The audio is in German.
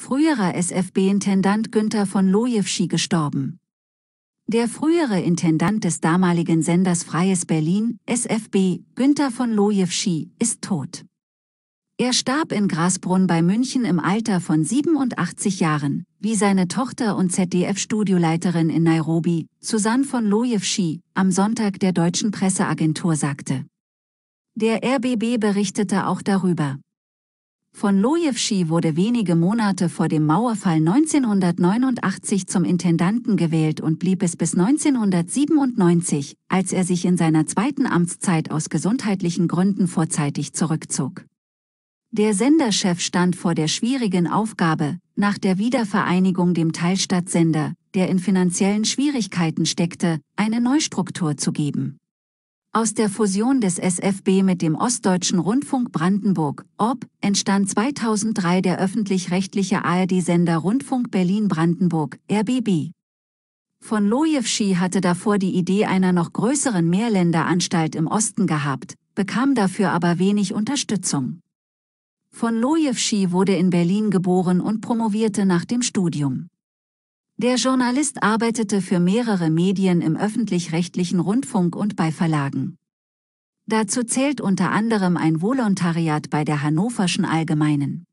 früherer SFB-Intendant Günther von Lojewski gestorben. Der frühere Intendant des damaligen Senders Freies Berlin, SFB, Günther von Lojewski, ist tot. Er starb in Grasbrunn bei München im Alter von 87 Jahren, wie seine Tochter und ZDF-Studioleiterin in Nairobi, Susanne von Lojewski, am Sonntag der deutschen Presseagentur sagte. Der RBB berichtete auch darüber. Von Lojewski wurde wenige Monate vor dem Mauerfall 1989 zum Intendanten gewählt und blieb es bis 1997, als er sich in seiner zweiten Amtszeit aus gesundheitlichen Gründen vorzeitig zurückzog. Der Senderchef stand vor der schwierigen Aufgabe, nach der Wiedervereinigung dem Teilstadtsender, der in finanziellen Schwierigkeiten steckte, eine Neustruktur zu geben. Aus der Fusion des SFB mit dem Ostdeutschen Rundfunk Brandenburg, ORB, entstand 2003 der öffentlich-rechtliche ARD-Sender Rundfunk Berlin-Brandenburg, RBB. Von Lojewski hatte davor die Idee einer noch größeren Mehrländeranstalt im Osten gehabt, bekam dafür aber wenig Unterstützung. Von Lojewski wurde in Berlin geboren und promovierte nach dem Studium. Der Journalist arbeitete für mehrere Medien im öffentlich-rechtlichen Rundfunk und bei Verlagen. Dazu zählt unter anderem ein Volontariat bei der Hannoverschen Allgemeinen.